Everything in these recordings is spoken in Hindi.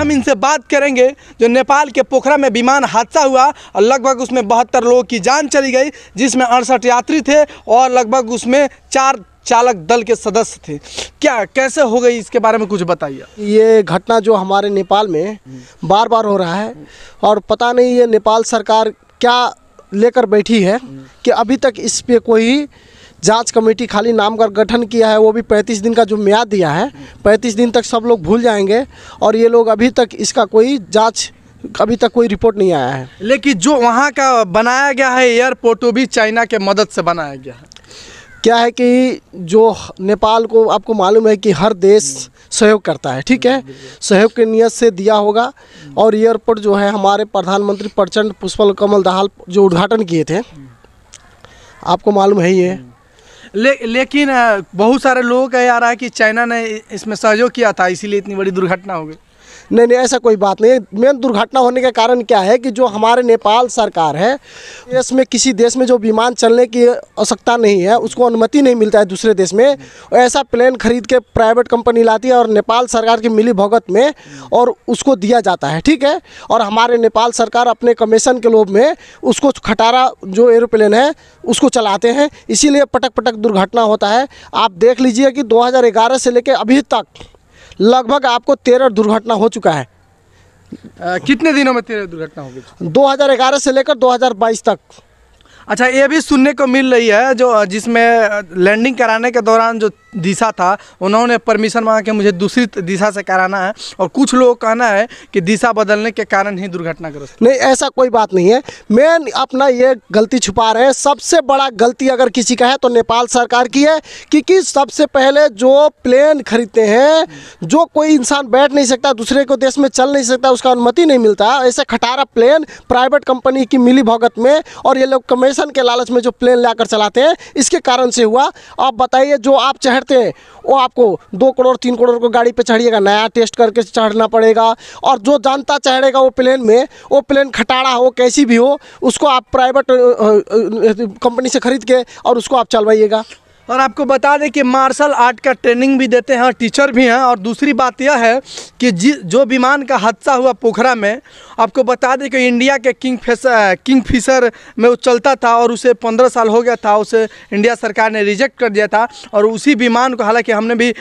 हम इनसे बात करेंगे जो नेपाल के पोखरा में विमान हादसा हुआ और लगभग उसमें बहत्तर लोगों की जान चली गई जिसमें अड़सठ यात्री थे और लगभग उसमें चार चालक दल के सदस्य थे क्या कैसे हो गई इसके बारे में कुछ बताइए ये घटना जो हमारे नेपाल में बार बार हो रहा है और पता नहीं ये नेपाल सरकार क्या लेकर बैठी है कि अभी तक इस पर कोई जांच कमेटी खाली नाम का गठन किया है वो भी 35 दिन का जो म्याद दिया है 35 दिन तक सब लोग भूल जाएंगे और ये लोग अभी तक इसका कोई जांच अभी तक कोई रिपोर्ट नहीं आया है लेकिन जो वहाँ का बनाया गया है एयरपोर्ट वो भी चाइना के मदद से बनाया गया है क्या है कि जो नेपाल को आपको मालूम है कि हर देश सहयोग करता है ठीक है सहयोग की नीयत से दिया होगा और एयरपोर्ट जो है हमारे प्रधानमंत्री प्रचंड पुष्पल कमल दहाल जो उद्घाटन किए थे आपको मालूम है ये ले, लेकिन बहुत सारे लोगों का ये आ रहा है कि चाइना ने इसमें सहयोग किया था इसीलिए इतनी बड़ी दुर्घटना हो गई नहीं नहीं ऐसा कोई बात नहीं मेन दुर्घटना होने का कारण क्या है कि जो हमारे नेपाल सरकार है देश में किसी देश में जो विमान चलने की आवश्यकता नहीं है उसको अनुमति नहीं मिलता है दूसरे देश में ऐसा प्लेन खरीद के प्राइवेट कंपनी लाती है और नेपाल सरकार की मिली भगत में और उसको दिया जाता है ठीक है और हमारे नेपाल सरकार अपने कमीशन के लोभ में उसको खटारा जो एरोप्लेन है उसको चलाते हैं इसीलिए पटक पटक दुर्घटना होता है आप देख लीजिए कि 2011 से लेकर अभी तक लगभग आपको तेरह दुर्घटना हो चुका है आ, कितने दिनों में तेरह दुर्घटना होगी 2011 से लेकर 2022 तक अच्छा ये भी सुनने को मिल रही है जो जिसमें लैंडिंग कराने के दौरान जो दिशा था उन्होंने परमिशन मांगा कि मुझे दूसरी दिशा से कराना है और कुछ लोग कहना है कि दिशा बदलने के कारण ही दुर्घटनाग्रस्त नहीं ऐसा कोई बात नहीं है मेन अपना ये गलती छुपा रहे हैं सबसे बड़ा गलती अगर किसी का है तो नेपाल सरकार की है क्योंकि सबसे पहले जो प्लेन खरीदते हैं जो कोई इंसान बैठ नहीं सकता दूसरे को देश में चल नहीं सकता उसका अनुमति नहीं मिलता ऐसे खटारा प्लेन प्राइवेट कंपनी की मिली भगत में और ये लोग कमेश प्रमोशन के लालच में जो प्लेन लाकर चलाते हैं इसके कारण से हुआ आप बताइए जो आप चढ़ते हैं वो आपको दो करोड़ तीन करोड़ को गाड़ी पे चढ़िएगा नया टेस्ट करके चढ़ना पड़ेगा और जो जानता चढ़ेगा वो प्लेन में वो प्लेन खटाड़ा हो कैसी भी हो उसको आप प्राइवेट कंपनी से खरीद के और उसको आप चलवाइएगा और आपको बता दें कि मार्शल आर्ट का ट्रेनिंग भी देते हैं और टीचर भी हैं और दूसरी बात यह है कि जो विमान का हादसा हुआ पोखरा में आपको बता दें कि इंडिया के किंग फिशर किंग फिशर में वो चलता था और उसे पंद्रह साल हो गया था उसे इंडिया सरकार ने रिजेक्ट कर दिया था और उसी विमान को हालांकि हमने भी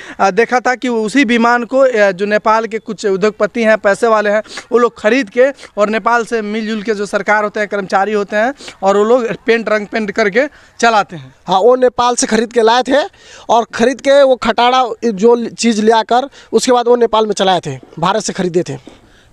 देखा था कि उसी विमान को जो नेपाल के कुछ उद्योगपति हैं पैसे वाले हैं वो लोग खरीद के और नेपाल से मिलजुल के जो सरकार होते हैं कर्मचारी होते हैं और वो लोग पेंट रंग पेंट करके चलाते हैं हाँ वो नेपाल से खरीद के के लाए थे और ख़रीद के वो खटाड़ा जो चीज़ ले आकर उसके बाद वो नेपाल में चलाए थे भारत से ख़रीदे थे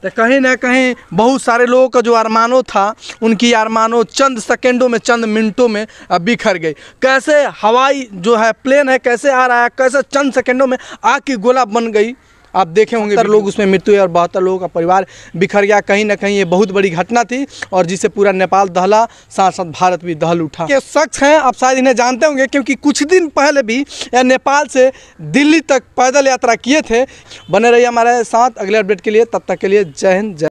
तो कहीं ना कहीं बहुत सारे लोगों का जो अरमानों था उनकी अरमानों चंद सेकेंडों में चंद मिनटों में बिखर गई कैसे हवाई जो है प्लेन है कैसे आ रहा है कैसे चंद सेकेंडों में आग की गोला बन गई आप देखे होंगे लोग उसमें मृत्यु हुई और बहत्तर लोगों का परिवार बिखर गया कहीं ना कहीं ये बहुत बड़ी घटना थी और जिससे पूरा नेपाल दहला साथ साथ भारत भी दहल उठा ये शख्स हैं आप शायद इन्हें जानते होंगे क्योंकि कुछ दिन पहले भी नेपाल से दिल्ली तक पैदल यात्रा किए थे बने रहिए हमारे साथ अगले अपडेट के लिए तब तक के लिए जय हिंद जय